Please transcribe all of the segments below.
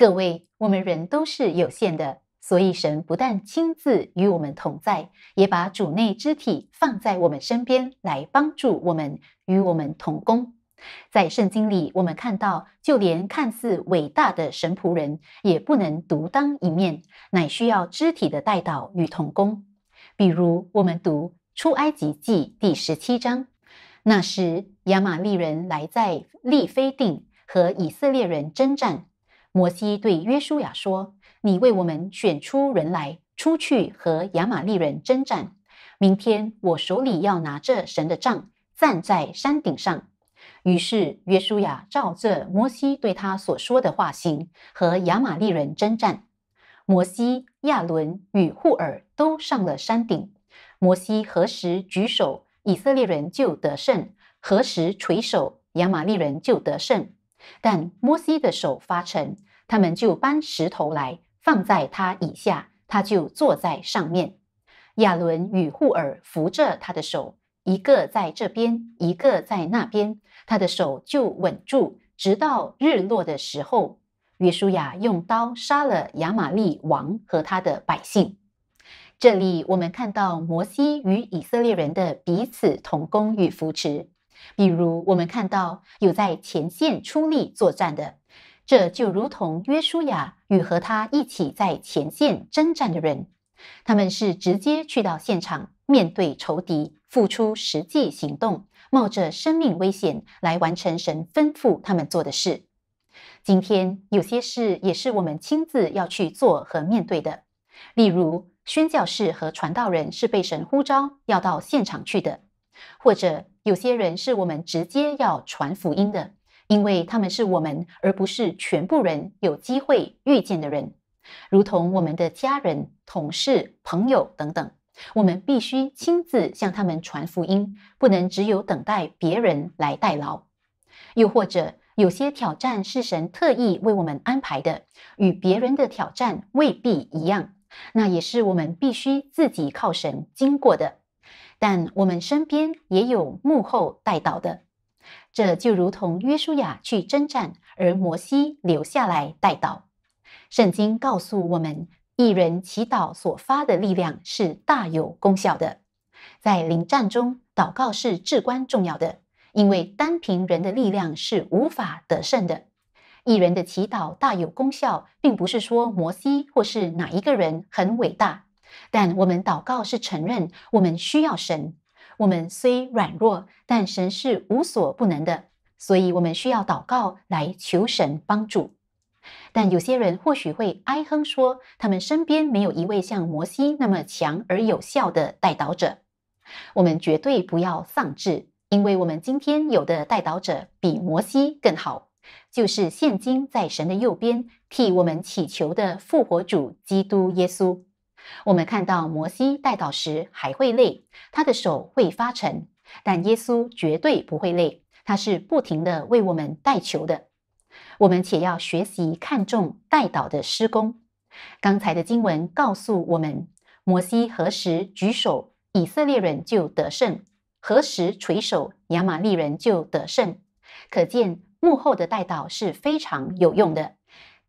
各位，我们人都是有限的，所以神不但亲自与我们同在，也把主内肢体放在我们身边来帮助我们与我们同工。在圣经里，我们看到，就连看似伟大的神仆人也不能独当一面，乃需要肢体的带导与同工。比如，我们读出埃及记第十七章，那时亚玛力人来在利非定和以色列人征战。摩西对约书亚说：“你为我们选出人来，出去和亚玛力人征战。明天我手里要拿着神的杖，站在山顶上。”于是约书亚照着摩西对他所说的话行，和亚玛力人征战。摩西亚伦与户尔都上了山顶。摩西何时举手，以色列人就得胜；何时垂手，亚玛力人就得胜。但摩西的手发沉，他们就搬石头来放在他以下，他就坐在上面。亚伦与护尔扶着他的手，一个在这边，一个在那边，他的手就稳住，直到日落的时候。约书亚用刀杀了亚玛利王和他的百姓。这里我们看到摩西与以色列人的彼此同工与扶持。比如，我们看到有在前线出力作战的，这就如同约书亚与和他一起在前线征战的人，他们是直接去到现场，面对仇敌，付出实际行动，冒着生命危险来完成神吩咐他们做的事。今天有些事也是我们亲自要去做和面对的，例如宣教士和传道人是被神呼召要到现场去的。或者有些人是我们直接要传福音的，因为他们是我们而不是全部人有机会遇见的人，如同我们的家人、同事、朋友等等，我们必须亲自向他们传福音，不能只有等待别人来代劳。又或者有些挑战是神特意为我们安排的，与别人的挑战未必一样，那也是我们必须自己靠神经过的。但我们身边也有幕后带导的，这就如同约书亚去征战，而摩西留下来带导。圣经告诉我们，一人祈祷所发的力量是大有功效的。在临战中，祷告是至关重要的，因为单凭人的力量是无法得胜的。一人的祈祷大有功效，并不是说摩西或是哪一个人很伟大。但我们祷告是承认我们需要神，我们虽软弱，但神是无所不能的，所以我们需要祷告来求神帮助。但有些人或许会哀哼说，他们身边没有一位像摩西那么强而有效的代祷者。我们绝对不要丧志，因为我们今天有的代祷者比摩西更好，就是现今在神的右边替我们祈求的复活主基督耶稣。我们看到摩西带祷时还会累，他的手会发沉，但耶稣绝对不会累，他是不停的为我们带球的。我们且要学习看重带祷的施工。刚才的经文告诉我们，摩西何时举手，以色列人就得胜；何时垂手，亚玛利人就得胜。可见幕后的带倒是非常有用的。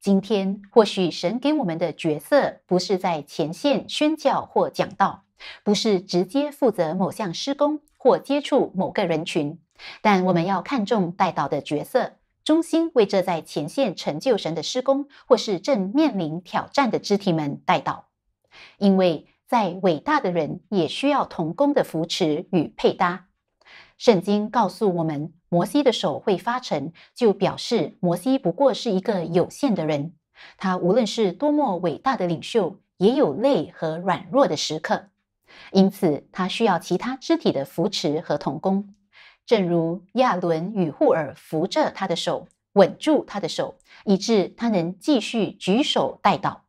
今天或许神给我们的角色不是在前线宣教或讲道，不是直接负责某项施工或接触某个人群，但我们要看重带导的角色，忠心为这在前线成就神的施工，或是正面临挑战的肢体们带导，因为在伟大的人也需要同工的扶持与配搭。圣经告诉我们。摩西的手会发沉，就表示摩西不过是一个有限的人。他无论是多么伟大的领袖，也有累和软弱的时刻，因此他需要其他肢体的扶持和同工，正如亚伦与护尔扶着他的手，稳住他的手，以致他能继续举手待祷。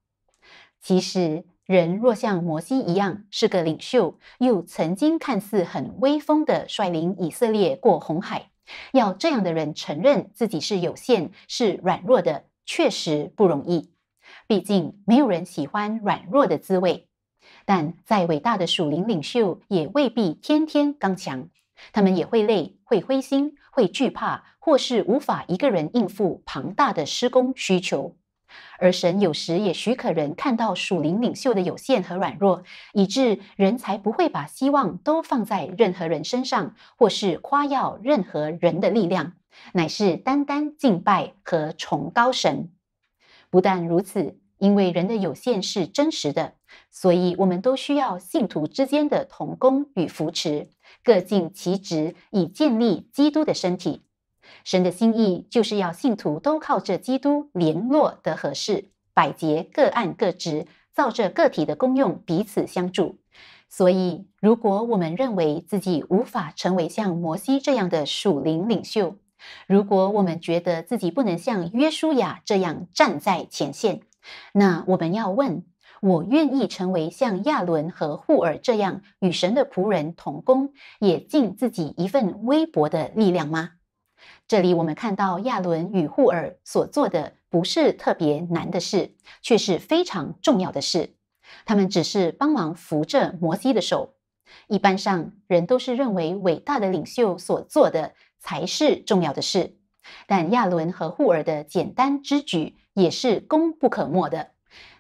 其实，人若像摩西一样是个领袖，又曾经看似很威风的率领以色列过红海。要这样的人承认自己是有限、是软弱的，确实不容易。毕竟，没有人喜欢软弱的滋味。但再伟大的属灵领袖，也未必天天刚强，他们也会累、会灰心、会惧怕，或是无法一个人应付庞大的施工需求。而神有时也许可人看到属灵领袖的有限和软弱，以致人才不会把希望都放在任何人身上，或是夸耀任何人的力量，乃是单单敬拜和崇高神。不但如此，因为人的有限是真实的，所以我们都需要信徒之间的同工与扶持，各尽其职，以建立基督的身体。神的心意就是要信徒都靠着基督联络得合适，百节各按各职，造着个体的功用彼此相助。所以，如果我们认为自己无法成为像摩西这样的属灵领袖，如果我们觉得自己不能像约书亚这样站在前线，那我们要问：我愿意成为像亚伦和户尔这样与神的仆人同工，也尽自己一份微薄的力量吗？这里我们看到亚伦与户尔所做的不是特别难的事，却是非常重要的事。他们只是帮忙扶着摩西的手。一般上人都是认为伟大的领袖所做的才是重要的事，但亚伦和户尔的简单之举也是功不可没的。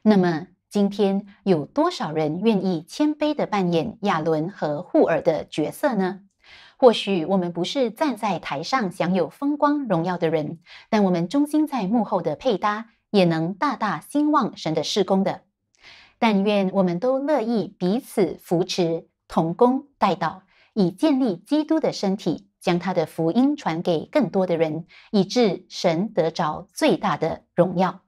那么今天有多少人愿意谦卑的扮演亚伦和户尔的角色呢？或许我们不是站在台上享有风光荣耀的人，但我们忠心在幕后的配搭，也能大大兴旺神的事工的。但愿我们都乐意彼此扶持，同工代祷，以建立基督的身体，将他的福音传给更多的人，以致神得着最大的荣耀。